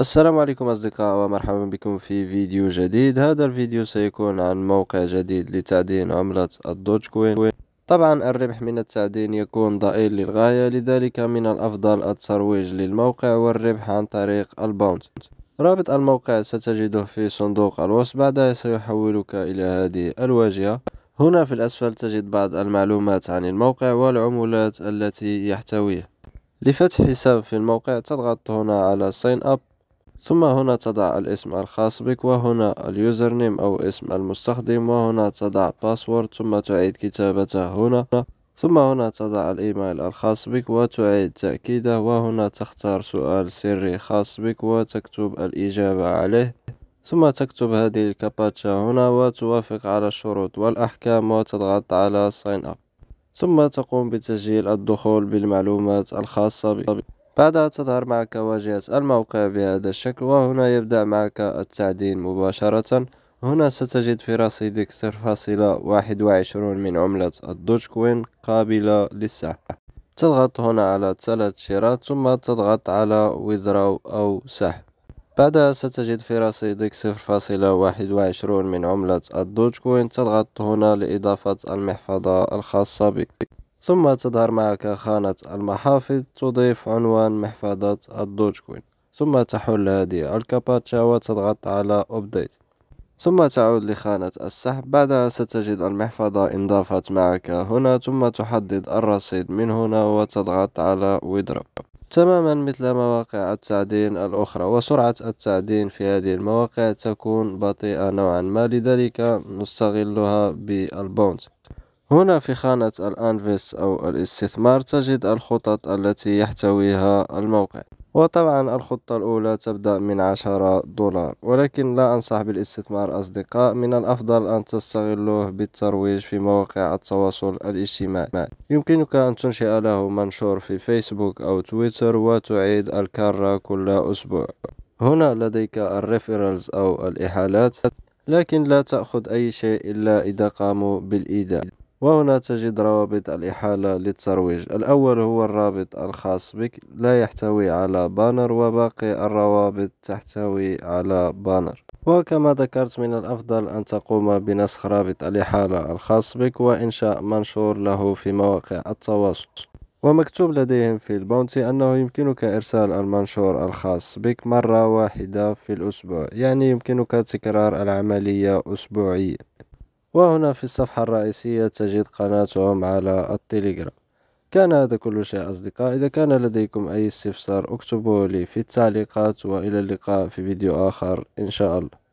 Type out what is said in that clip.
السلام عليكم أصدقاء ومرحبا بكم في فيديو جديد هذا الفيديو سيكون عن موقع جديد لتعدين عملة الدوج كوين طبعا الربح من التعدين يكون ضئيل للغاية لذلك من الأفضل الترويج للموقع والربح عن طريق الباونس رابط الموقع ستجده في صندوق الوصف بعدها سيحولك إلى هذه الواجهة هنا في الأسفل تجد بعض المعلومات عن الموقع والعمولات التي يحتويه لفتح حساب في الموقع تضغط هنا على ساين اب ثم هنا تضع الاسم الخاص بك وهنا اليوزر نيم أو اسم المستخدم وهنا تضع باسورد ثم تعيد كتابته هنا ثم هنا تضع الإيميل الخاص بك وتعيد تأكيده وهنا تختار سؤال سري خاص بك وتكتب الإجابة عليه ثم تكتب هذه الكاباتشا هنا وتوافق على الشروط والأحكام وتضغط على ساين اب ثم تقوم بتسجيل الدخول بالمعلومات الخاصة بك بعدها تظهر معك واجهة الموقع بهذا الشكل وهنا يبدأ معك التعدين مباشرة هنا ستجد في رصيدك 0.21 من عملة الدوجكوين قابلة للسحب تضغط هنا على ثلاث شراء ثم تضغط على وذراو أو سحب بعدها ستجد في رصيدك 0.21 من عملة الدوجكوين تضغط هنا لإضافة المحفظة الخاصة بك ثم تظهر معك خانة المحافظ تضيف عنوان محفظة الدوجكوين ثم تحل هذه الكاباتشا وتضغط على أبديت ثم تعود لخانة السحب بعدها ستجد المحفظة انضافت معك هنا ثم تحدد الرصيد من هنا وتضغط على ويدروب تماما مثل مواقع التعدين الأخرى وسرعة التعدين في هذه المواقع تكون بطيئة نوعا ما لذلك نستغلها بالبونت هنا في خانة الأنفيس أو الاستثمار تجد الخطط التي يحتويها الموقع وطبعا الخطة الأولى تبدأ من عشرة دولار ولكن لا أنصح بالاستثمار أصدقاء من الأفضل أن تستغلوه بالترويج في مواقع التواصل الاجتماعي يمكنك أن تنشئ له منشور في فيسبوك أو تويتر وتعيد الكرة كل أسبوع هنا لديك الريفيرالز أو الإحالات لكن لا تأخذ أي شيء إلا إذا قاموا بالإيداع وهنا تجد روابط الإحالة للترويج الأول هو الرابط الخاص بك لا يحتوي على بانر وباقي الروابط تحتوي على بانر وكما ذكرت من الأفضل أن تقوم بنسخ رابط الإحالة الخاص بك وإنشاء منشور له في مواقع التواصل ومكتوب لديهم في الباونتي أنه يمكنك إرسال المنشور الخاص بك مرة واحدة في الأسبوع يعني يمكنك تكرار العملية أسبوعيا وهنا في الصفحة الرئيسية تجد قناتهم على التليجرام كان هذا كل شيء أصدقاء إذا كان لديكم أي استفسار اكتبوه لي في التعليقات وإلى اللقاء في فيديو آخر إن شاء الله